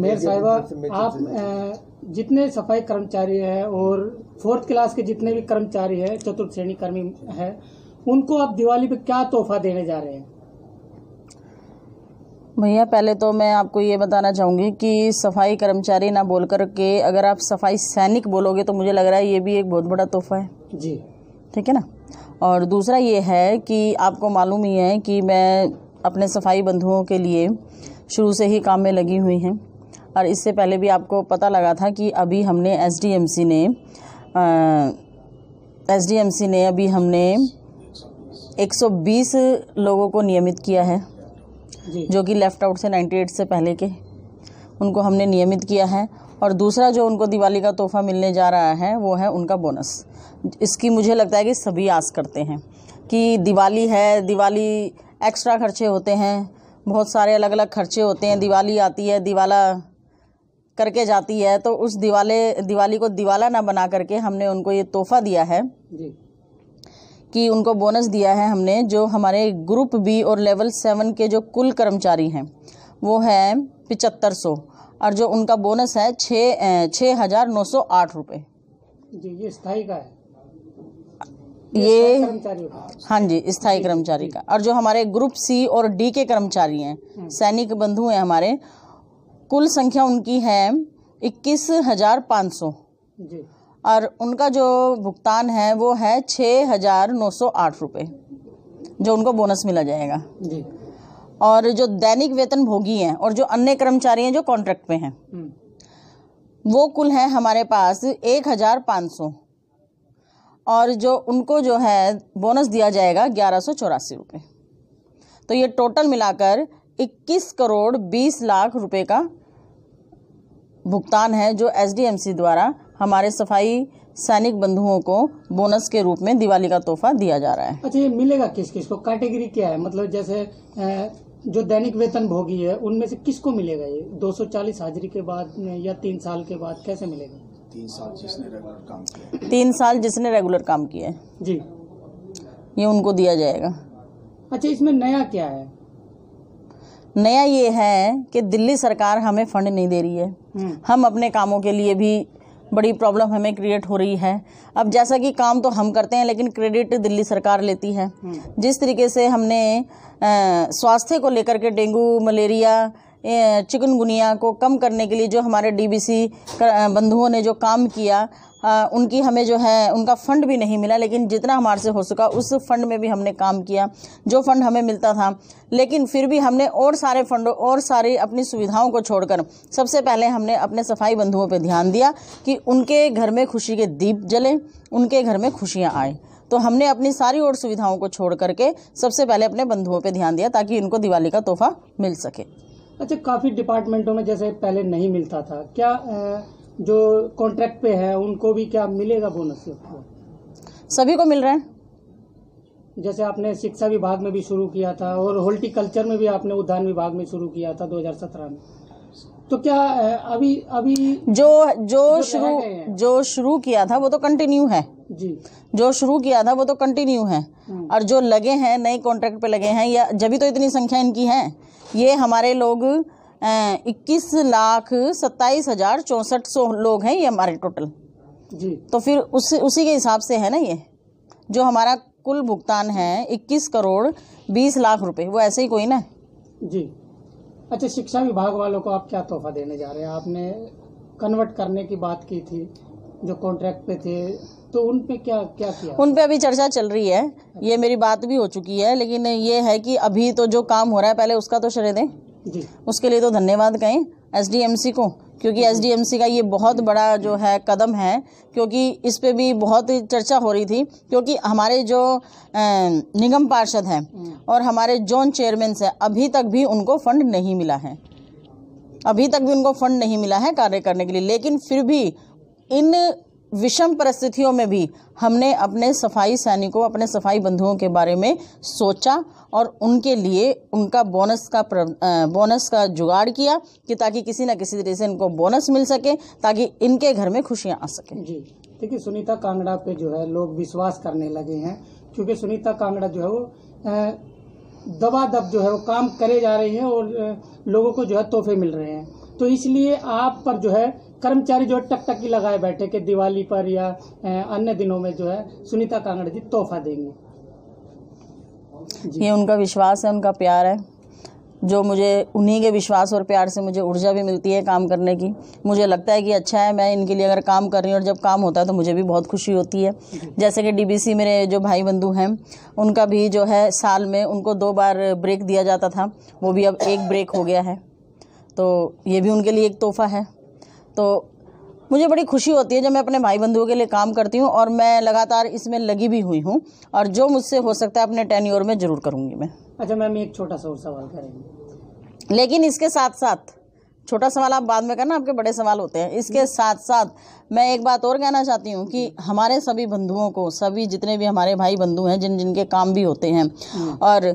Mayor साहिबा आप जितने सफाई कर्मचारी हैं और फोर्थ क्लास के जितने भी कर्मचारी हैं चतुर्थ श्रेणी कर्मी हैं उनको आप दिवाली पे क्या तोहफा देने जा रहे हैं भैया पहले तो मैं आपको ये बताना चाहूँगी कि सफाई कर्मचारी ना बोल कर के अगर आप सफाई सैनिक बोलोगे तो मुझे लग रहा है ये भी एक बहुत बड़ा तोहफा है जी ठीक है ना और दूसरा ये है कि आपको मालूम ही है कि मैं अपने सफाई बंधुओं के लिए शुरू से ही काम में लगी हुई हैं और इससे पहले भी आपको पता लगा था कि अभी हमने एसडीएमसी ने एसडीएमसी ने अभी हमने 120 लोगों को नियमित किया है जो कि लेफ़्ट आउट से 98 से पहले के उनको हमने नियमित किया है और दूसरा जो उनको दिवाली का तोहफा मिलने जा रहा है वो है उनका बोनस इसकी मुझे लगता है कि सभी आस करते हैं कि दिवाली है दिवाली एक्स्ट्रा खर्चे होते हैं बहुत सारे अलग अलग खर्चे होते हैं दिवाली आती है दिवाला करके जाती है तो उस दिवाले दिवाली को दिवाला ना बना करके हमने उनको ये तोहफा दिया है जी कि उनको बोनस दिया है हमने जो हमारे ग्रुप बी और लेवल सेवन के जो कुल कर्मचारी हैं वो है पिचहत्तर सौ और जो उनका बोनस है छः छः हज़ार नौ सौ आठ रुपये जी ये स्थाई का है ये ये हाँ जी स्थाई कर्मचारी का और जो हमारे ग्रुप सी और डी के कर्मचारी हैं हम्म। सैनिक बंधु हैं हमारे कुल संख्या उनकी है इक्कीस हजार पाँच सौ और उनका जो भुगतान है वो है छः हजार नौ सौ आठ रुपये जो उनको बोनस मिला जाएगा जी और जो दैनिक वेतन भोगी हैं और जो अन्य कर्मचारी हैं जो कॉन्ट्रैक्ट पे हैं हम्म। वो कुल हैं हमारे पास एक हजार पाँच सौ और जो उनको जो है बोनस दिया जाएगा ग्यारह सौ चौरासी रुपये तो ये टोटल मिलाकर इक्कीस करोड़ बीस लाख रुपए का भुगतान है जो एसडीएमसी द्वारा हमारे सफाई सैनिक बंधुओं को बोनस के रूप में दिवाली का तोहफा दिया जा रहा है अच्छा ये मिलेगा किस किस को कैटेगरी क्या है मतलब जैसे जो दैनिक वेतन भोगी है उनमें से किसको मिलेगा ये 240 हाजिरी के बाद या तीन साल के बाद कैसे मिलेगा तीन साल जिसने रेगुलर काम किया तीन साल जिसने रेगुलर काम किया है जी ये उनको दिया जाएगा अच्छा इसमें नया क्या है नया ये है कि दिल्ली सरकार हमें फंड नहीं दे रही है हम्म। हम अपने कामों के लिए भी बड़ी प्रॉब्लम हमें क्रिएट हो रही है अब जैसा कि काम तो हम करते हैं लेकिन क्रेडिट दिल्ली सरकार लेती है हम्म। जिस तरीके से हमने स्वास्थ्य को लेकर के डेंगू मलेरिया चिकनगुनिया को कम करने के लिए जो हमारे डीबीसी बंधुओं ने जो काम किया आ, उनकी हमें जो है उनका फ़ंड भी नहीं मिला लेकिन जितना हमारे से हो सका उस फंड में भी हमने काम किया जो फंड हमें मिलता था लेकिन फिर भी हमने और सारे फंडों और सारी अपनी सुविधाओं को छोड़कर सबसे पहले हमने अपने सफाई बंधुओं पर ध्यान दिया कि उनके घर में खुशी के दीप जलें उनके घर में खुशियाँ आएँ तो हमने अपनी सारी और सुविधाओं को छोड़ करके सबसे पहले अपने बंधुओं पर ध्यान दिया ताकि इनको दिवाली का तोहफा मिल सके अच्छा काफ़ी डिपार्टमेंटों में जैसे पहले नहीं मिलता था क्या जो कॉन्ट्रैक्ट पे है उनको भी क्या मिलेगा बोनस सभी को मिल रहा है जैसे आपने शिक्षा विभाग में भी शुरू किया था और हॉर्टिकल्चर में भी आपने उद्यान विभाग में शुरू किया था 2017 में तो क्या अभी अभी जो जो शुरू जो शुरू किया था वो तो कंटिन्यू है जी जो शुरू किया था वो तो कंटिन्यू है हम्म। और जो लगे हैं नए कॉन्ट्रैक्ट पे लगे हैं या जब तो इतनी संख्या इनकी है ये हमारे लोग इक्कीस लाख सत्ताईस हज़ार चौंसठ सौ लोग हैं ये हमारे टोटल जी तो फिर उस उसी के हिसाब से है ना ये जो हमारा कुल भुगतान है इक्कीस करोड़ बीस लाख रुपए वो ऐसे ही कोई ना जी अच्छा शिक्षा विभाग वालों को आप क्या तोहफा देने जा रहे हैं आपने कन्वर्ट करने की बात की थी जो कॉन्ट्रैक्ट पे थे तो उन पे क्या क्या किया उन पे अभी चर्चा चल रही है ये मेरी बात भी हो चुकी है लेकिन ये है कि अभी तो जो काम हो रहा है पहले उसका तो श्रेय दें उसके लिए तो धन्यवाद कहें एसडीएमसी को क्योंकि एसडीएमसी का ये बहुत बड़ा जो है कदम है क्योंकि इस पर भी बहुत चर्चा हो रही थी क्योंकि हमारे जो निगम पार्षद हैं हम्म। और हमारे जोन चेयरमैन हैं अभी तक भी उनको फंड नहीं मिला है अभी तक भी उनको फंड नहीं मिला है कार्य करने के लिए लेकिन फिर भी इन विषम परिस्थितियों में भी हमने अपने सफाई सैनिकों अपने सफाई बंधुओं के बारे में सोचा और उनके लिए उनका बोनस का प्र, बोनस का जुगाड़ किया कि ताकि किसी ना किसी तरह से इनको बोनस मिल सके ताकि इनके घर में खुशियां आ सकें जी देखिए सुनीता कांगड़ा पे जो है लोग विश्वास करने लगे हैं क्योंकि सुनीता कांगड़ा जो है वो दबा दब जो है वो काम करे जा रही है और लोगों को जो है तोहफे मिल रहे हैं तो इसलिए आप पर जो है कर्मचारी जो टकटकी लगाए बैठे कि दिवाली पर या अन्य दिनों में जो है सुनीता कांगड़ जी तोहफा देंगे ये उनका विश्वास है उनका प्यार है जो मुझे उन्हीं के विश्वास और प्यार से मुझे ऊर्जा भी मिलती है काम करने की मुझे लगता है कि अच्छा है मैं इनके लिए अगर काम कर रही हूँ और जब काम होता है तो मुझे भी बहुत खुशी होती है जैसे कि डीबीसी मेरे जो भाई बंधु हैं उनका भी जो है साल में उनको दो बार ब्रेक दिया जाता था वो भी अब एक ब्रेक हो गया है तो ये भी उनके लिए एक तोहफा है तो मुझे बड़ी खुशी होती है जब मैं अपने भाई बंधुओं के लिए काम करती हूँ और मैं लगातार इसमें लगी भी हुई हूँ और जो मुझसे हो सकता है अपने टेन ईयर में ज़रूर करूँगी मैं अच्छा मैम एक छोटा सा और सवाल करेंगे लेकिन इसके साथ साथ छोटा सवाल आप बाद में करना आपके बड़े सवाल होते हैं इसके साथ साथ मैं एक बात और कहना चाहती हूँ कि हमारे सभी बंधुओं को सभी जितने भी हमारे भाई बंधु हैं जिन जिनके काम भी होते हैं हम्म। और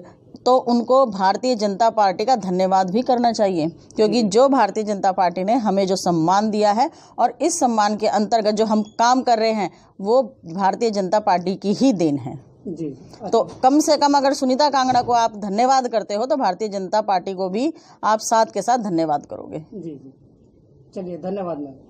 तो उनको भारतीय जनता पार्टी का धन्यवाद भी करना चाहिए क्योंकि जो भारतीय जनता पार्टी ने हमें जो सम्मान दिया है और इस सम्मान के अंतर्गत जो हम काम कर रहे हैं वो भारतीय जनता पार्टी की ही देन है जी तो कम से कम अगर सुनीता कांगड़ा को आप धन्यवाद करते हो तो भारतीय जनता पार्टी को भी आप साथ के साथ धन्यवाद करोगे जी जी चलिए धन्यवाद मैम